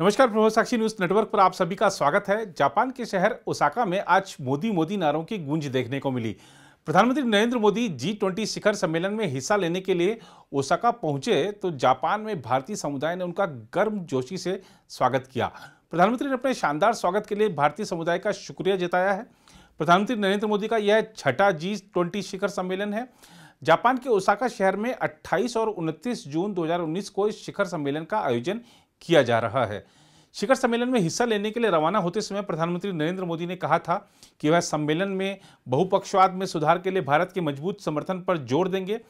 नमस्कार प्रभु साक्षी news network पर आप सभी का स्वागत है जापान के शहर ओसाका में आज मोदी मोदी नारों की गूंज देखने को मिली प्रधानमंत्री नरेंद्र मोदी जी ट्वेंटी शिखर सम्मेलन में हिस्सा लेने के लिए ओसाका पहुंचे तो जापान में भारतीय समुदाय ने उनका गर्म जोशी से स्वागत किया प्रधानमंत्री ने अपने शानदार स्वागत के लिए भारतीय समुदाय का शुक्रिया जताया है प्रधानमंत्री नरेंद्र मोदी का यह छठा जी ट्वेंटी शिखर सम्मेलन है जापान के ओसाका शहर में 28 और 29 जून 2019 को इस शिखर सम्मेलन का आयोजन किया जा रहा है शिखर सम्मेलन में हिस्सा लेने के लिए रवाना होते समय प्रधानमंत्री नरेंद्र मोदी ने कहा था कि वह सम्मेलन में बहुपक्षवाद में सुधार के लिए भारत के मजबूत समर्थन पर जोर देंगे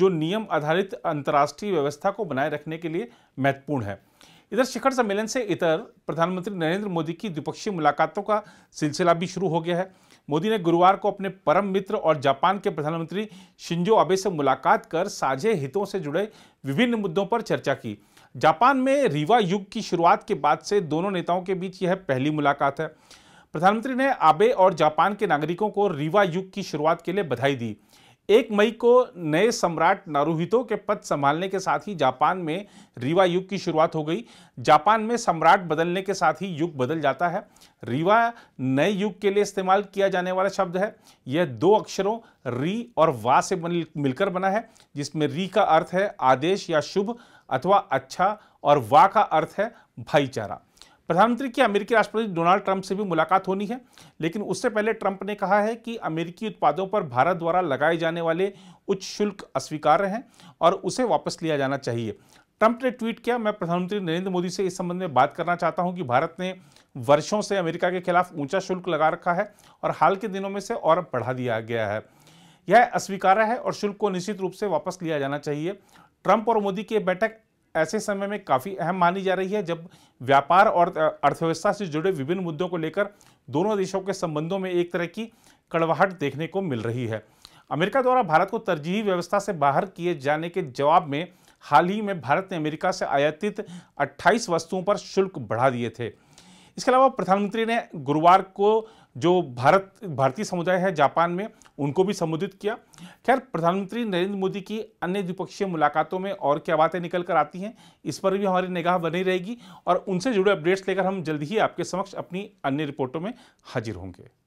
जो नियम आधारित अंतर्राष्ट्रीय व्यवस्था को बनाए रखने के लिए महत्वपूर्ण है इधर शिखर सम्मेलन से इतर प्रधानमंत्री नरेंद्र मोदी की द्विपक्षीय मुलाकातों का सिलसिला भी शुरू हो गया है मोदी ने गुरुवार को अपने परम मित्र और जापान के प्रधानमंत्री शिंजो आबे से मुलाकात कर साझे हितों से जुड़े विभिन्न मुद्दों पर चर्चा की जापान में रीवा युग की शुरुआत के बाद से दोनों नेताओं के बीच यह पहली मुलाकात है प्रधानमंत्री ने आबे और जापान के नागरिकों को रीवा युग की शुरुआत के लिए बधाई दी एक मई को नए सम्राट नारूहितो के पद संभालने के साथ ही जापान में रीवा युग की शुरुआत हो गई जापान में सम्राट बदलने के साथ ही युग बदल जाता है रीवा नए युग के लिए इस्तेमाल किया जाने वाला शब्द है यह दो अक्षरों री और वा से मिलकर बना है जिसमें री का अर्थ है आदेश या शुभ अथवा अच्छा और वाह का अर्थ है भाईचारा प्रधानमंत्री की अमेरिकी राष्ट्रपति डोनाल्ड ट्रंप से भी मुलाकात होनी है लेकिन उससे पहले ट्रंप ने कहा है कि अमेरिकी उत्पादों पर भारत द्वारा लगाए जाने वाले उच्च शुल्क अस्वीकार्य हैं और उसे वापस लिया जाना चाहिए ट्रंप ने ट्वीट किया मैं प्रधानमंत्री नरेंद्र मोदी से इस संबंध में बात करना चाहता हूं कि भारत ने वर्षों से अमेरिका के खिलाफ ऊंचा शुल्क लगा रखा है और हाल के दिनों में से और बढ़ा दिया गया है यह अस्वीकार्य है और शुल्क को निश्चित रूप से वापस लिया जाना चाहिए ट्रंप और मोदी की बैठक ऐसे समय में काफ़ी अहम मानी जा रही है जब व्यापार और अर्थव्यवस्था से जुड़े विभिन्न मुद्दों को लेकर दोनों देशों के संबंधों में एक तरह की कड़वाहट देखने को मिल रही है अमेरिका द्वारा भारत को तरजीही व्यवस्था से बाहर किए जाने के जवाब में हाल ही में भारत ने अमेरिका से आयातित 28 वस्तुओं पर शुल्क बढ़ा दिए थे इसके अलावा प्रधानमंत्री ने गुरुवार को जो भारत भारतीय समुदाय है जापान में उनको भी संबोधित किया खैर प्रधानमंत्री नरेंद्र मोदी की अन्य द्विपक्षीय मुलाकातों में और क्या बातें निकल कर आती हैं इस पर भी हमारी निगाह बनी रहेगी और उनसे जुड़े अपडेट्स लेकर हम जल्द ही आपके समक्ष अपनी अन्य रिपोर्टों में हाजिर होंगे